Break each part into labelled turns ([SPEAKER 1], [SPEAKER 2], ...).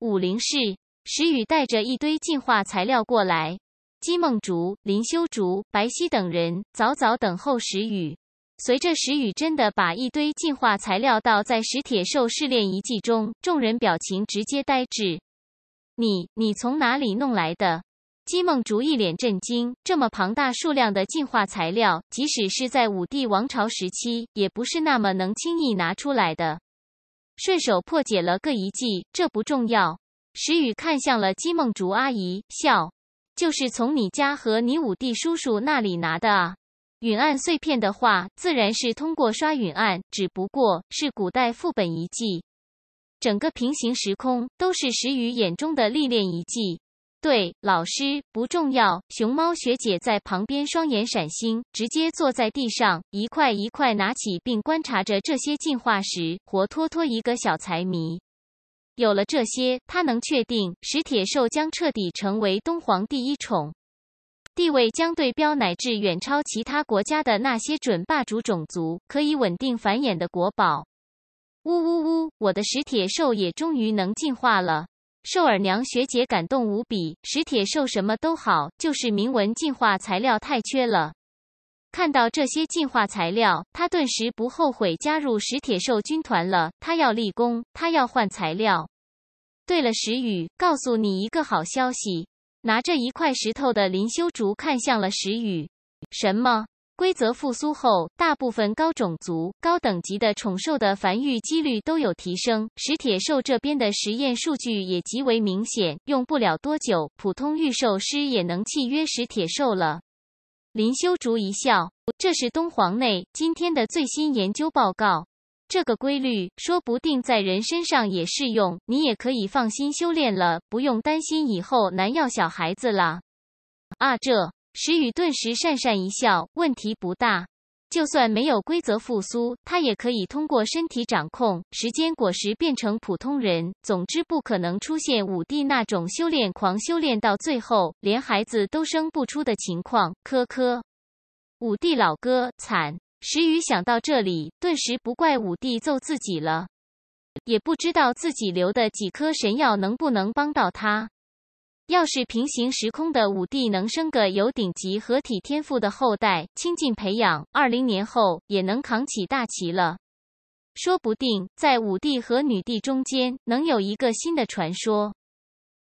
[SPEAKER 1] 武灵氏，石宇带着一堆进化材料过来。姬梦竹、林修竹、白皙等人早早等候石宇。随着石宇真的把一堆进化材料倒在石铁兽试炼遗迹中，众人表情直接呆滞。你，你从哪里弄来的？姬梦竹一脸震惊。这么庞大数量的进化材料，即使是在武帝王朝时期，也不是那么能轻易拿出来的。顺手破解了个遗迹，这不重要。石雨看向了姬梦竹阿姨，笑：“就是从你家和你五弟叔叔那里拿的啊。陨案碎片的话，自然是通过刷陨案，只不过是古代副本遗迹。整个平行时空都是石雨眼中的历练遗迹。”对，老师不重要。熊猫学姐在旁边双眼闪星，直接坐在地上，一块一块拿起并观察着这些进化石，活脱脱一个小财迷。有了这些，他能确定石铁兽将彻底成为东皇第一宠，地位将对标乃至远超其他国家的那些准霸主种族，可以稳定繁衍的国宝。呜呜呜！我的石铁兽也终于能进化了。兽耳娘学姐感动无比，石铁兽什么都好，就是铭文进化材料太缺了。看到这些进化材料，她顿时不后悔加入石铁兽军团了。她要立功，她要换材料。对了，石雨，告诉你一个好消息。拿着一块石头的林修竹看向了石雨，什么？规则复苏后，大部分高种族、高等级的宠兽的繁育几率都有提升。石铁兽这边的实验数据也极为明显，用不了多久，普通御兽师也能契约石铁兽了。林修竹一笑：“这是东皇内今天的最新研究报告，这个规律说不定在人身上也适用，你也可以放心修炼了，不用担心以后难要小孩子了。”啊，这。石宇顿时讪讪一笑，问题不大。就算没有规则复苏，他也可以通过身体掌控时间果实变成普通人。总之，不可能出现武帝那种修炼狂修炼到最后连孩子都生不出的情况。科科，武帝老哥惨。石宇想到这里，顿时不怪武帝揍自己了，也不知道自己留的几颗神药能不能帮到他。要是平行时空的五帝能生个有顶级合体天赋的后代，亲近培养，二零年后也能扛起大旗了。说不定在五帝和女帝中间能有一个新的传说。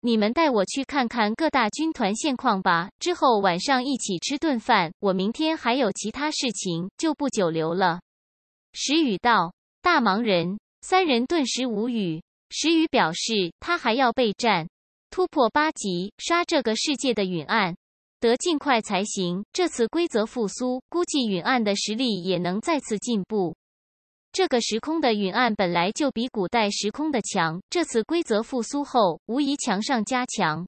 [SPEAKER 1] 你们带我去看看各大军团现况吧，之后晚上一起吃顿饭。我明天还有其他事情，就不久留了。石宇道：“大忙人。”三人顿时无语。石宇表示他还要备战。突破八级，刷这个世界的陨案，得尽快才行。这次规则复苏，估计陨案的实力也能再次进步。这个时空的陨案本来就比古代时空的强，这次规则复苏后，无疑强上加强。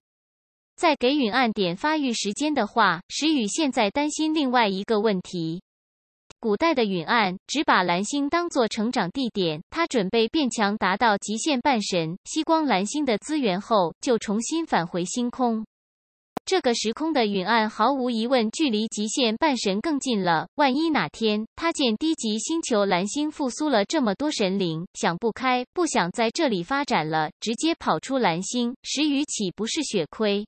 [SPEAKER 1] 再给陨案点发育时间的话，石宇现在担心另外一个问题。古代的陨暗只把蓝星当作成长地点，他准备变强，达到极限半神，吸光蓝星的资源后，就重新返回星空。这个时空的陨暗毫无疑问距离极限半神更近了。万一哪天他见低级星球蓝星复苏了这么多神灵，想不开不想在这里发展了，直接跑出蓝星，石宇岂不是血亏？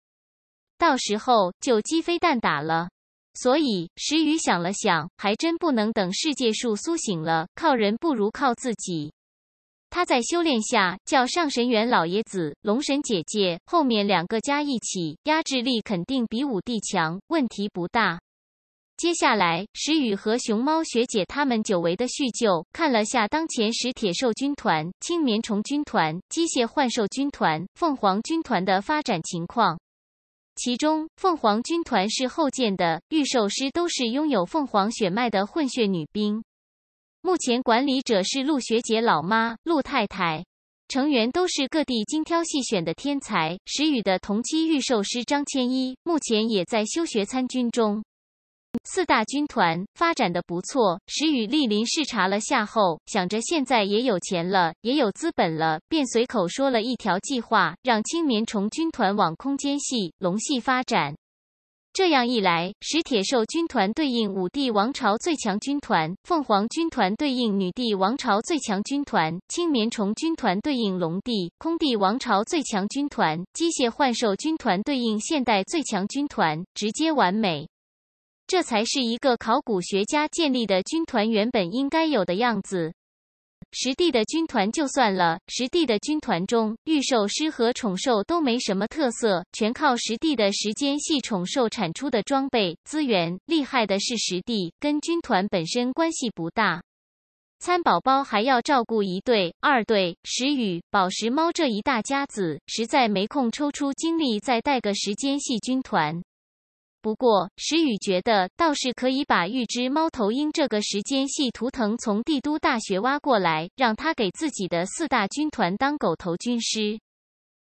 [SPEAKER 1] 到时候就鸡飞蛋打了。所以，石宇想了想，还真不能等世界树苏醒了。靠人不如靠自己。他在修炼下叫上神元老爷子、龙神姐姐，后面两个加一起，压制力肯定比武帝强，问题不大。接下来，石宇和熊猫学姐他们久违的叙旧，看了下当前石铁兽军团、青绵虫军团、机械幻兽军团、凤凰军团的发展情况。其中，凤凰军团是后建的，御兽师都是拥有凤凰血脉的混血女兵。目前管理者是陆学姐老妈陆太太，成员都是各地精挑细选的天才。石宇的同期御兽师张千一，目前也在休学参军中。四大军团发展的不错，石宇莅临视察了下后，想着现在也有钱了，也有资本了，便随口说了一条计划，让青绵虫军团往空间系、龙系发展。这样一来，石铁兽军团对应武帝王朝最强军团，凤凰军团对应女帝王朝最强军团，青绵虫军团对应龙帝、空帝王朝最强军团，机械幻兽军团对应现代最强军团，直接完美。这才是一个考古学家建立的军团原本应该有的样子。实地的军团就算了，实地的军团中御兽师和宠兽都没什么特色，全靠实地的时间系宠兽产出的装备资源厉害的是实地，跟军团本身关系不大。参宝宝还要照顾一队二队石雨宝石猫这一大家子，实在没空抽出精力再带个时间系军团。不过，石宇觉得倒是可以把预知猫头鹰这个时间系图腾从帝都大学挖过来，让他给自己的四大军团当狗头军师。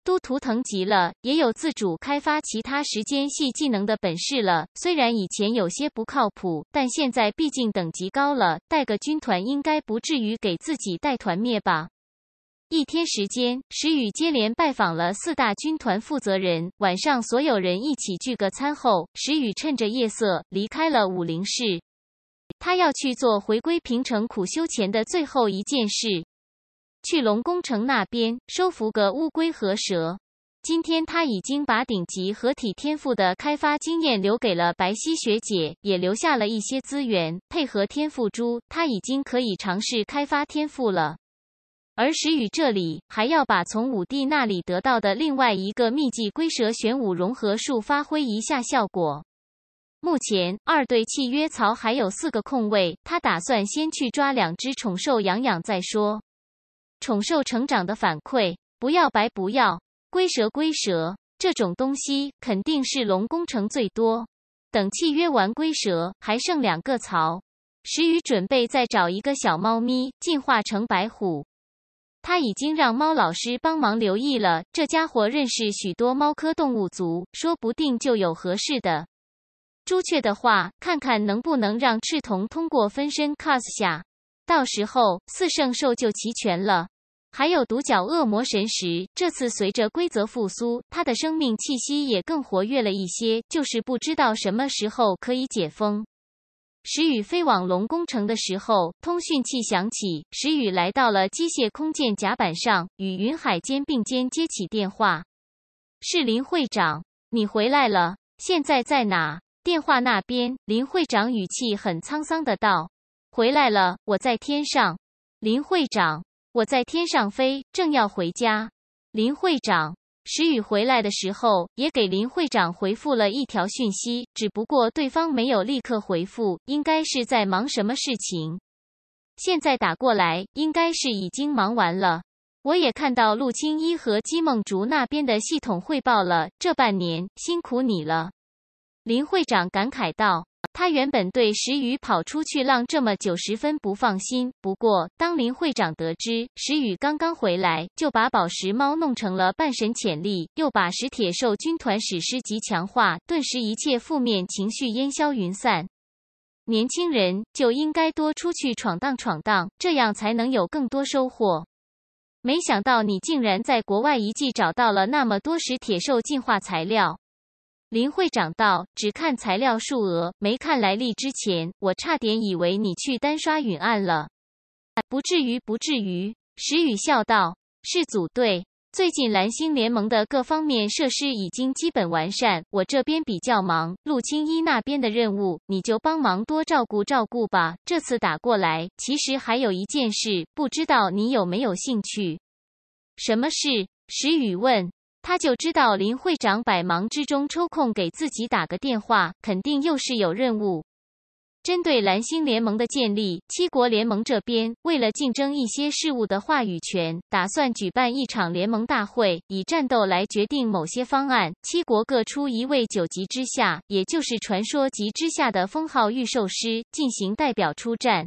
[SPEAKER 1] 都图腾急了，也有自主开发其他时间系技能的本事了。虽然以前有些不靠谱，但现在毕竟等级高了，带个军团应该不至于给自己带团灭吧。一天时间，石宇接连拜访了四大军团负责人。晚上，所有人一起聚个餐后，石宇趁着夜色离开了武陵市。他要去做回归平城苦修前的最后一件事——去龙宫城那边收服个乌龟和蛇。今天，他已经把顶级合体天赋的开发经验留给了白溪学姐，也留下了一些资源配合天赋珠。他已经可以尝试开发天赋了。而石宇这里还要把从五弟那里得到的另外一个秘技龟蛇玄武融合术发挥一下效果。目前二队契约槽还有四个空位，他打算先去抓两只宠兽养养再说。宠兽成长的反馈不要白不要，龟蛇龟蛇这种东西肯定是龙工程最多。等契约完龟蛇，还剩两个槽，石宇准备再找一个小猫咪进化成白虎。他已经让猫老师帮忙留意了，这家伙认识许多猫科动物族，说不定就有合适的。朱雀的话，看看能不能让赤瞳通过分身 cos 下，到时候四圣兽就齐全了。还有独角恶魔神石，这次随着规则复苏，它的生命气息也更活跃了一些，就是不知道什么时候可以解封。石宇飞往龙宫城的时候，通讯器响起。石宇来到了机械空间甲板上，与云海肩并肩接起电话：“是林会长，你回来了，现在在哪？”电话那边，林会长语气很沧桑的道：“回来了，我在天上。”林会长：“我在天上飞，正要回家。”林会长。石宇回来的时候，也给林会长回复了一条讯息，只不过对方没有立刻回复，应该是在忙什么事情。现在打过来，应该是已经忙完了。我也看到陆青一和姬梦竹那边的系统汇报了，这半年辛苦你了。林会长感慨道。他原本对石宇跑出去浪这么久十分不放心，不过当林会长得知石宇刚刚回来，就把宝石猫弄成了半神潜力，又把石铁兽军团史诗级强化，顿时一切负面情绪烟消云散。年轻人就应该多出去闯荡闯荡，这样才能有更多收获。没想到你竟然在国外遗迹找到了那么多石铁兽进化材料。林会长道：“只看材料数额，没看来历。之前我差点以为你去单刷允案了。”“不至于，不至于。”石宇笑道，“是组队。最近蓝星联盟的各方面设施已经基本完善，我这边比较忙，陆青一那边的任务你就帮忙多照顾照顾吧。这次打过来，其实还有一件事，不知道你有没有兴趣？”“什么事？”石宇问。他就知道林会长百忙之中抽空给自己打个电话，肯定又是有任务。针对蓝星联盟的建立，七国联盟这边为了竞争一些事务的话语权，打算举办一场联盟大会，以战斗来决定某些方案。七国各出一位九级之下，也就是传说级之下的封号御兽师进行代表出战。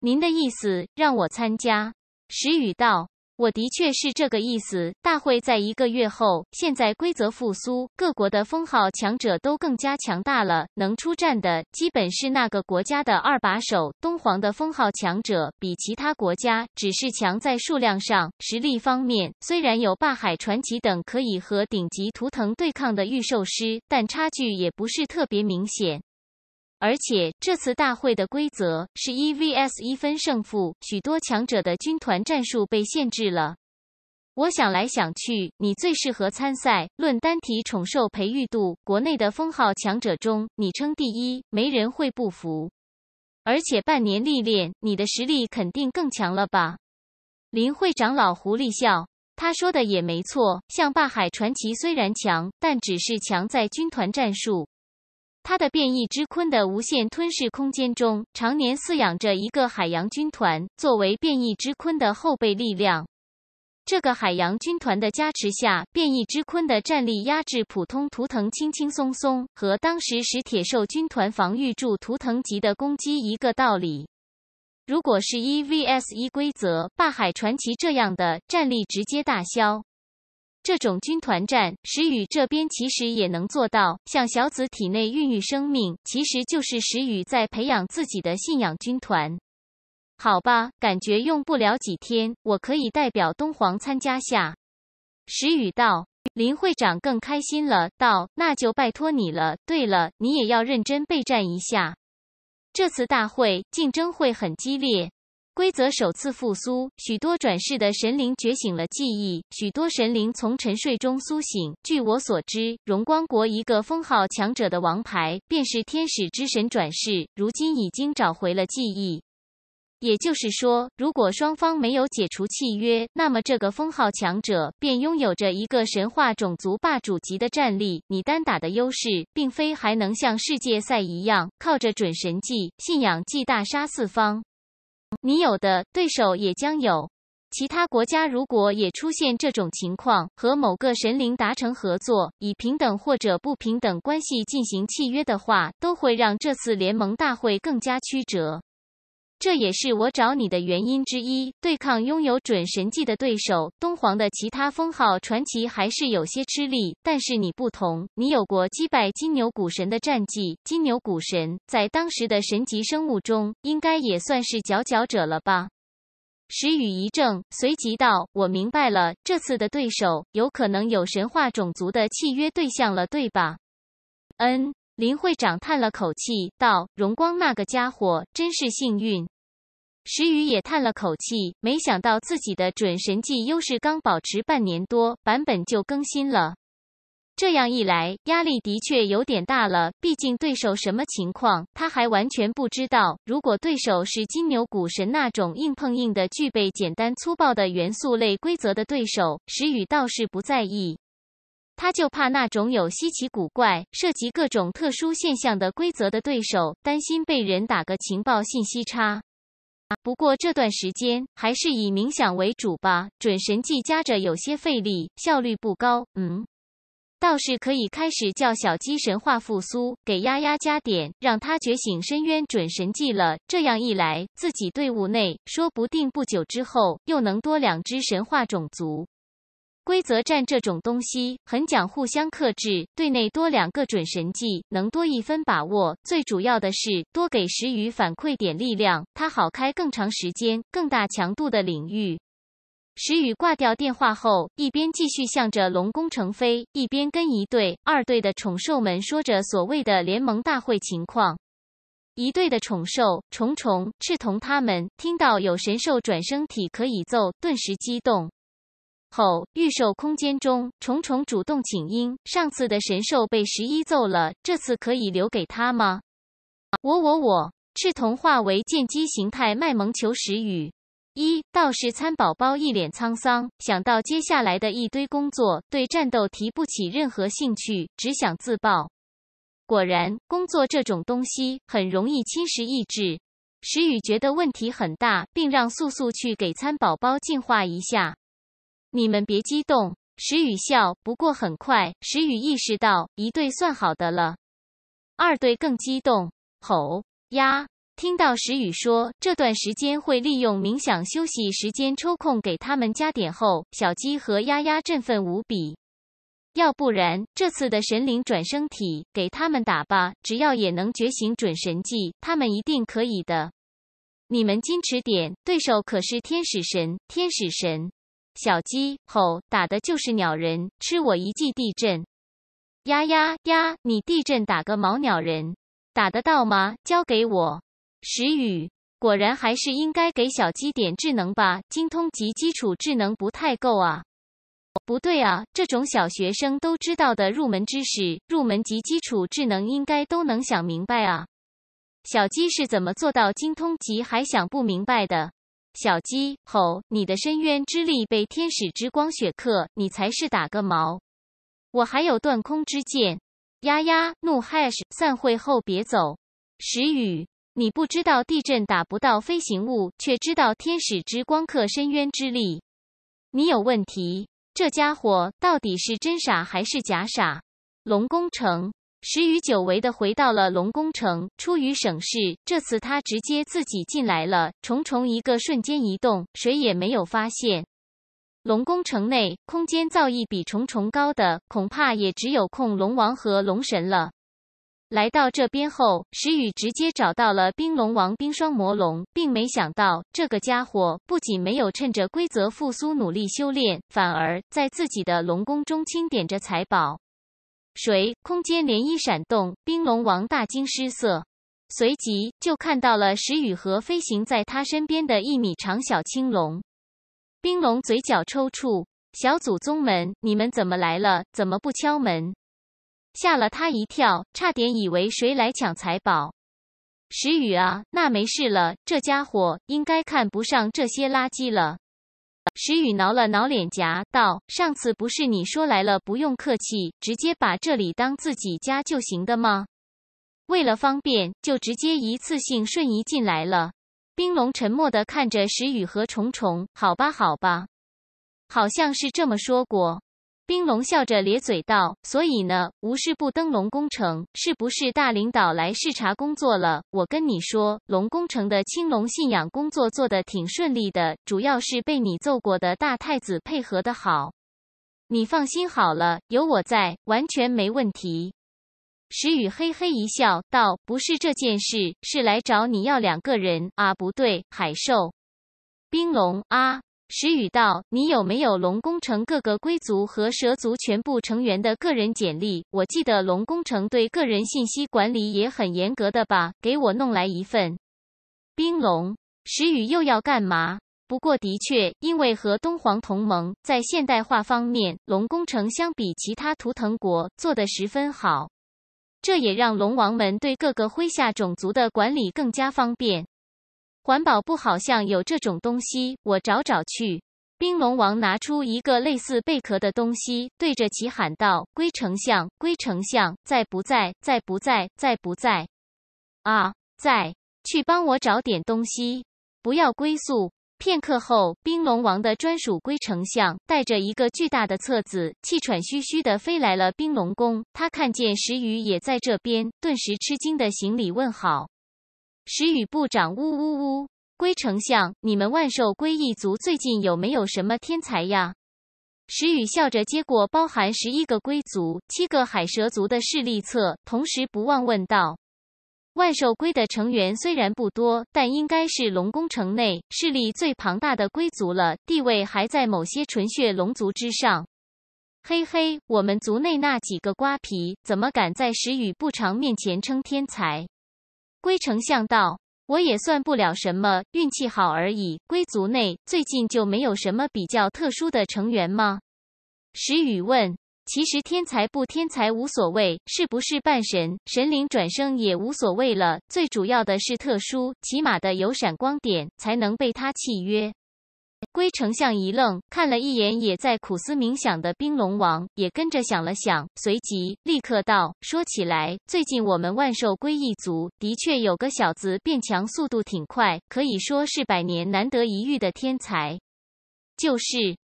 [SPEAKER 1] 您的意思让我参加？石宇道。我的确是这个意思。大会在一个月后，现在规则复苏，各国的封号强者都更加强大了。能出战的，基本是那个国家的二把手。东皇的封号强者比其他国家只是强在数量上，实力方面虽然有霸海传奇等可以和顶级图腾对抗的御兽师，但差距也不是特别明显。而且这次大会的规则是一 vs 一分胜负，许多强者的军团战术被限制了。我想来想去，你最适合参赛。论单体宠兽培育度，国内的封号强者中，你称第一，没人会不服。而且半年历练，你的实力肯定更强了吧？林会长老狐狸笑，他说的也没错。像霸海传奇虽然强，但只是强在军团战术。他的变异之鲲的无限吞噬空间中，常年饲养着一个海洋军团，作为变异之鲲的后备力量。这个海洋军团的加持下，变异之鲲的战力压制普通图腾轻轻松松，和当时石铁兽军团防御柱图腾级的攻击一个道理。如果是一 v s 一规则，霸海传奇这样的战力直接大消。这种军团战，石宇这边其实也能做到。像小紫体内孕育生命，其实就是石宇在培养自己的信仰军团。好吧，感觉用不了几天，我可以代表东皇参加下。石宇道。林会长更开心了，道：“那就拜托你了。对了，你也要认真备战一下，这次大会竞争会很激烈。”规则首次复苏，许多转世的神灵觉醒了记忆，许多神灵从沉睡中苏醒。据我所知，荣光国一个封号强者的王牌便是天使之神转世，如今已经找回了记忆。也就是说，如果双方没有解除契约，那么这个封号强者便拥有着一个神话种族霸主级的战力。你单打的优势，并非还能像世界赛一样靠着准神技、信仰技大杀四方。你有的对手也将有。其他国家如果也出现这种情况，和某个神灵达成合作，以平等或者不平等关系进行契约的话，都会让这次联盟大会更加曲折。这也是我找你的原因之一。对抗拥有准神技的对手，东皇的其他封号传奇还是有些吃力。但是你不同，你有过击败金牛古神的战绩。金牛古神在当时的神级生物中，应该也算是佼佼者了吧？石宇一怔，随即道：“我明白了，这次的对手有可能有神话种族的契约对象了，对吧？”“嗯。”林会长叹了口气，道：“荣光那个家伙真是幸运。”石宇也叹了口气，没想到自己的准神技优势刚保持半年多，版本就更新了。这样一来，压力的确有点大了。毕竟对手什么情况，他还完全不知道。如果对手是金牛股神那种硬碰硬的、具备简单粗暴的元素类规则的对手，石宇倒是不在意。他就怕那种有稀奇古怪、涉及各种特殊现象的规则的对手，担心被人打个情报信息差。不过这段时间还是以冥想为主吧，准神技加着有些费力，效率不高。嗯，倒是可以开始叫小鸡神话复苏，给丫丫加点，让他觉醒深渊准神技了。这样一来，自己队伍内说不定不久之后又能多两只神话种族。规则战这种东西很讲互相克制，队内多两个准神技能多一分把握。最主要的是多给石宇反馈点力量，他好开更长时间、更大强度的领域。石宇挂掉电话后，一边继续向着龙宫城飞，一边跟一队、二队的宠兽们说着所谓的联盟大会情况。一队的宠兽重重、赤瞳他们听到有神兽转生体可以揍，顿时激动。后预售空间中，虫虫主动请缨。上次的神兽被十一揍了，这次可以留给他吗？我我我，赤瞳化为剑姬形态卖萌求食雨。一道士餐宝宝一脸沧桑，想到接下来的一堆工作，对战斗提不起任何兴趣，只想自爆。果然，工作这种东西很容易侵蚀意志。石雨觉得问题很大，并让素素去给餐宝宝净化一下。你们别激动，石宇笑。不过很快，石宇意识到一队算好的了，二队更激动，吼呀！听到石宇说这段时间会利用冥想休息时间抽空给他们加点后，小鸡和丫丫振奋无比。要不然这次的神灵转生体给他们打吧，只要也能觉醒准神技，他们一定可以的。你们矜持点，对手可是天使神，天使神。小鸡吼打的就是鸟人，吃我一记地震！呀呀呀！你地震打个毛鸟人，打得到吗？交给我。时雨，果然还是应该给小鸡点智能吧，精通级基础智能不太够啊。不对啊，这种小学生都知道的入门知识，入门级基础智能应该都能想明白啊。小鸡是怎么做到精通级还想不明白的？小鸡吼！你的深渊之力被天使之光雪克，你才是打个毛！我还有断空之剑，丫丫怒 hash，散会后别走。时雨，你不知道地震打不到飞行物，却知道天使之光克深渊之力，你有问题。这家伙到底是真傻还是假傻？龙宫城。石宇久违的回到了龙宫城，出于省事，这次他直接自己进来了。重重一个瞬间移动，谁也没有发现。龙宫城内，空间造诣比重重高的，恐怕也只有控龙王和龙神了。来到这边后，石宇直接找到了冰龙王冰霜魔龙，并没想到这个家伙不仅没有趁着规则复苏努力修炼，反而在自己的龙宫中清点着财宝。谁？空间涟漪闪动，冰龙王大惊失色，随即就看到了石雨和飞行在他身边的一米长小青龙。冰龙嘴角抽搐：“小祖宗们，你们怎么来了？怎么不敲门？吓了他一跳，差点以为谁来抢财宝。”石雨啊，那没事了，这家伙应该看不上这些垃圾了。石宇挠了挠脸颊，道：“上次不是你说来了不用客气，直接把这里当自己家就行的吗？为了方便，就直接一次性瞬移进来了。”冰龙沉默的看着石宇和虫虫，好吧，好吧，好像是这么说过。冰龙笑着咧嘴道：“所以呢，无事不登龙工程是不是大领导来视察工作了？我跟你说，龙工程的青龙信仰工作做得挺顺利的，主要是被你揍过的大太子配合的好。你放心好了，有我在，完全没问题。”石宇嘿嘿一笑，道：“不是这件事，是来找你要两个人啊，不对，海兽，冰龙啊。”石宇道：“你有没有龙宫城各个龟族和蛇族全部成员的个人简历？我记得龙宫城对个人信息管理也很严格的吧？给我弄来一份。”冰龙，石宇又要干嘛？不过的确，因为和东皇同盟在现代化方面，龙宫城相比其他图腾国做得十分好，这也让龙王们对各个麾下种族的管理更加方便。环保部好像有这种东西，我找找去。冰龙王拿出一个类似贝壳的东西，对着其喊道：“龟丞相，龟丞相，在不在？在不在？在不在？啊，在，去帮我找点东西，不要龟速。”片刻后，冰龙王的专属龟丞相带着一个巨大的册子，气喘吁吁地飞来了冰龙宫。他看见石宇也在这边，顿时吃惊的行礼问好。时雨部长，呜呜呜！龟丞相，你们万寿龟一族最近有没有什么天才呀？时雨笑着接过包含十一个龟族、七个海蛇族的势力册，同时不忘问道：“万寿龟的成员虽然不多，但应该是龙宫城内势力最庞大的龟族了，地位还在某些纯血龙族之上。嘿嘿，我们族内那几个瓜皮怎么敢在时雨部长面前称天才？”龟丞相道：“我也算不了什么，运气好而已。龟族内最近就没有什么比较特殊的成员吗？”石宇问：“其实天才不天才无所谓，是不是半神、神灵转生也无所谓了？最主要的是特殊，起码的有闪光点，才能被他契约。”龟丞相一愣，看了一眼也在苦思冥想的冰龙王，也跟着想了想，随即立刻道：“说起来，最近我们万寿龟一族的确有个小子变强速度挺快，可以说是百年难得一遇的天才。”“就是。”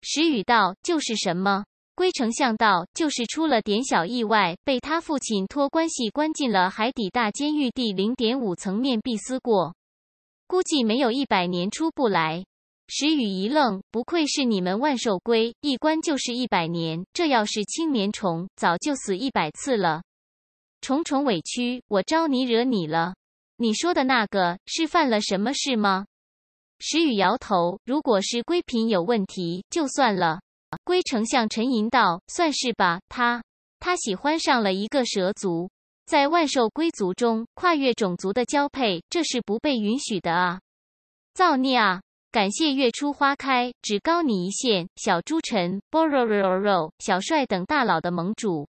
[SPEAKER 1] 石宇道，“就是什么？”龟丞相道：“就是出了点小意外，被他父亲托关系关进了海底大监狱第零点五层面壁思过，估计没有一百年出不来。”石宇一愣，不愧是你们万寿龟，一关就是一百年。这要是青年虫，早就死一百次了。虫虫委屈，我招你惹你了？你说的那个是犯了什么事吗？石宇摇头。如果是龟品有问题，就算了。龟丞相沉吟道：“算是吧，他他喜欢上了一个蛇族，在万寿龟族中，跨越种族的交配，这是不被允许的啊，造孽啊！”感谢月初花开、只高你一线、小朱晨、boro 小帅等大佬的盟主。